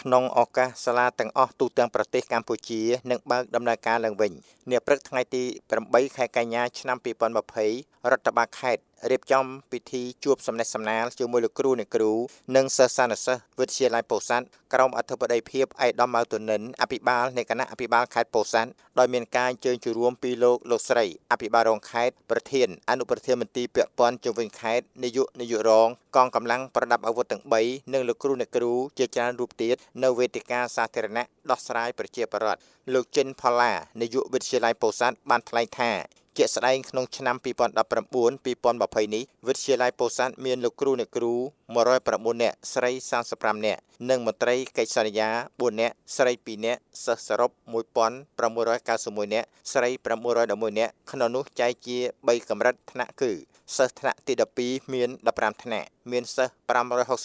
ក្នុងឱកាសសាលាទាំងអស់ទូទាំងប្រទេសកម្ពុជានឹងបើកដំណើរការឡើងវិញនាព្រឹកថ្ងៃទី8ខែកញ្ញាឆ្នាំ2020រដ្ឋបាលខេត្តរៀបចំពិធីជួបសំណេះសំណាលជាមួយលោកគ្រូអ្នកគ្រូនិងសិស្សានុសិស្សវិទ្យាល័យពោធិ៍សាត់ក្រមអធិបតីភាពឯកឧត្តមម៉ៅទុនិនអភិបាលនៃគណៈអភិបាលខេត្តពោធិ៍សាត់ដោយមានការអញ្ជើញចូលរួមពីលោកលោកស្រីអភិបាលរងខេត្តប្រធានអនុប្រធានមន្ទីរពាក់ព័ន្ធជុំវិញខេត្តនាយកនាយករងកងកម្លាំងប្រដាប់អាវុធទាំង3និងលោកគ្រូអ្នកគ្រូជាច្រើនរូបទៀតនៅវេទិកាសាធារណៈដោះស្រាយប្រជាប្រដ្ឋលោកចិនផល្លានាយកវិទ្យាល័យពោធិ៍សាត់បានថ្លែងថាជាក់ស្ដែងក្នុងឆ្នាំ2019 2020នេះវិទ្យាល័យពោធិ៍សាត់មានលោកគ្រូអ្នកគ្រូ109នាក់ស្រី35នាក់និងមន្ត្រីកិច្ចសន្យា4នាក់ស្រី2នាក់សិស្សសរុប1691នាក់ស្រី911នាក់ក្នុងនោះចែកជា3កម្រិតថ្នាក់គឺសិស្សថ្នាក់ទី12មាន15ថ្នាក់មានសិស្ស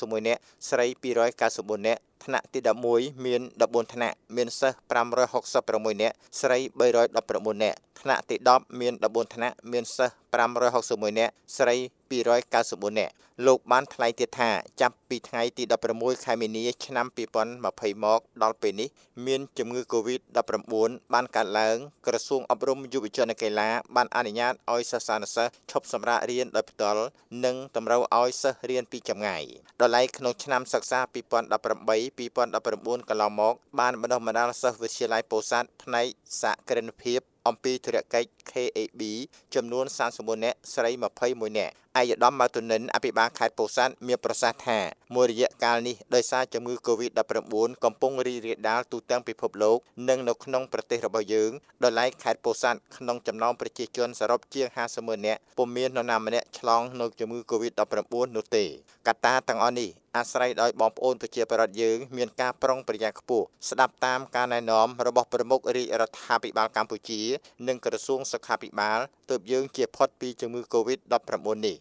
561នាក់ស្រី294នាក់ថ្នាក់ទី11មាន14ថ្នាក់មានសិស្ស566នាក់ស្រី319នាក់ថ្នាក់ទី10មាន14ថ្នាក់មានសិស្ស561នាក់ស្រី294នាក់លោកបានថ្លែងទៀតថាចាប់ពីថ្ងៃទី16ខែមីនាឆ្នាំ2020មកដល់ពេលនេះមានជំងឺ Covid-19 បានកើតឡើងក្រសួងអប់រំយុវជននិងកីឡាបាន អនុញ្ញាតឲ្យសិស្សានុសិស្សឈប់សម្រាករៀនដោយផ្ទាល់និងតម្រូវឲ្យសិស្សរៀនពីចម្ងាយដល់ឡែកក្នុងឆ្នាំសិក្សា2018-2019កន្លងមកបានបណ្ដុះបណ្ដាលសិស្សវិទ្យាល័យពោធិ៍សាត់ផ្នែកសហគ្រិនភាពអំពីធុរកិច្ច KAB ចំនួន31នាក់ស្រី21នាក់ឯកឧត្តមម៉ៅទុនិនអភិបាលខេត្តពោធិ៍សាត់មានប្រសាសន៍ថាមួយរយៈកាលនេះដោយសារជំងឺ Covid-19 កំពុងរីករាលដាលទូទាំងពិភពលោកនិង នៅក្នុងប្រទេសរបស់យើងដោយឡែកខេត្តពោធិ៍សាត់ក្នុងចំណោមប្រជាជនសរុបជាង50,000នាក់ពុំមាននរណាម្នាក់ឆ្លងនៅជំងឺ Covid-19 នោះទេកត្តាទាំងអស់នេះអាស្រ័យដោយបងប្អូនប្រជាពលរដ្ឋយើងមានការប្រុងប្រយ័ត្នខ្ពស់ស្ដាប់តាមការណែនាំរបស់ប្រមុខរាជរដ្ឋាភិបាលកម្ពុជានិងក្រសួងសុខាភិបាលទើបយើង ជាផុតពីជំងឺ Covid-19 នេះ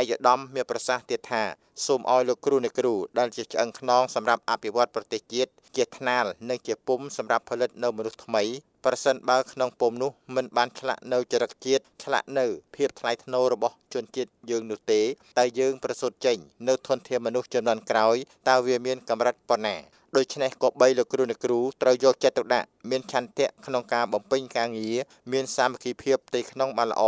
ឯកឧត្តមមានប្រសាសន៍ទៀតថាសូមឲ្យលោកគ្រូអ្នកគ្រូដែលជាឆ្អឹងខ្នងសម្រាប់អភិវឌ្ឍប្រទេសជាតិជាថ្នាល និងជាពុំសម្រាប់ផលិតនៅមនុស្សថ្មីប្រសិនបើក្នុងពុំនោះ មិនបានឆ្លាក់នៅចរិតជាតិឆ្លាក់នៅភាពថ្លៃថ្នូររបស់ជនជាតិយើងនោះទេតែយើងប្រសូតចេញនៅធនធានមនុស្សចំនួនក្រោយតើវាមានកម្រិតប៉ុណ្ណាដូច្នេះក៏បីលោកគ្រូអ្នកគ្រូត្រូវយកចិត្តទុកដាក់មានឆន្ទៈក្នុងការបំពេញការងារមានសាមគ្គីភាពផ្ទៃក្នុងបានល្អ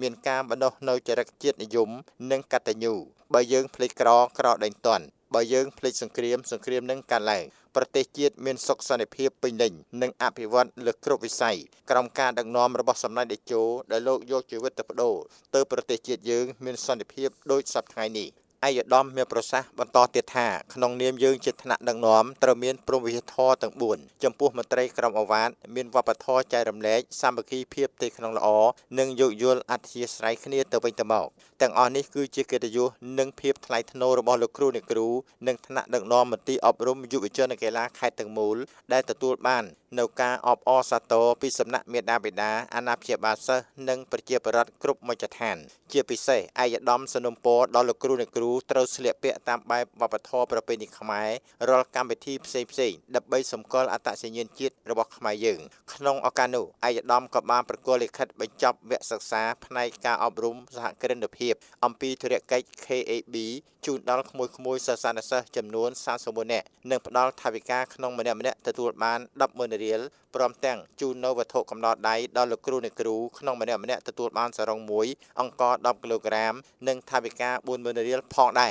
មានការបណ្ដុះនៅចរិតជាតិនិយមនិងកតញ្ញូបើយើងភ្លេចក្រក្រដេញតន់បើយើងភ្លេចសង្គ្រាមសង្គ្រាមនឹងកើតឡើងប្រទេសជាតិមានសុខសន្តិភាពពេញលេញនិងអភិវឌ្ឍលើគ្រប់វិស័យក្រោមការដឹកនាំរបស់សម្ដេចតេជោដែលលោកយកជីវិតទៅបដូរទៅប្រទេសជាតិយើង មានសន្តិភាពដូចសពថ្ងៃនេះឯកឧត្តមមានប្រសាសន៍បន្តទៀតថាក្នុងនាមយើង ជាថ្នាក់ដឹកនាំត្រូវមានព្រមវិហារធរទាំង4ចំពោះមន្ត្រីក្រមអាវ៉ាតមានវប្បធម៌ចែករំលែកសាមគ្គីភាពទីក្នុងល្អនិងយោគយល់អធិស្ឋានគ្នា ទៅវិញទៅមកទាំងអស់នេះគឺជាកិត្តិយសនិងភាពថ្លៃថ្នូររបស់លោកគ្រូអ្នកគ្រូនិងថ្នាក់ដឹកនាំមន្ទីរអប់រំយុវជននិងកីឡាខេត្តទាំងមូលដែលទទួលបាននៅការអបអរសាទរពីសំណាក់មេដាបេដាអាណាព្យាបាលសិស្សនិងប្រជាពលរដ្ឋគ្រប់មជ្ឈដ្ឋាន ជាពិសេសឯកឧត្តមសនុំពរដល់លោកគ្រូអ្នកគ្រូត្រូវស្លៀកពាក់តាមបែបវប្បធម៌ប្រពៃណីខ្មែររាល់កម្មវិធីផ្សេងផ្សេងដើម្បីសម្គាល់អត្តសញ្ញាណជាតិរបស់ខ្មែរយើងក្នុងឱកាសនោះឯកឧត្តមក៏បានប្រគល់លិខិតបញ្ចប់វគ្គសិក្សាផ្នែកការអប់រំសហគ្រិនភាព អំពីធុរកិច្ច KAB ជូនដល់ក្មួយៗសិស្សានុសិស្សចំនួន31នាក់និងផ្ដល់ថវិកាក្នុងម្នាក់ម្នាក់ទទួលបាន100,000រៀលព្រមទាំង ជូននៅវត្ថុកំណត់ដៃដល់លោកគ្រូអ្នកគ្រូក្នុងម្នាក់ម្នាក់ទទួលបានសរុបមួយអង្គ10គីឡូក្រាម និងថវិកា40,000រៀលផ้องได้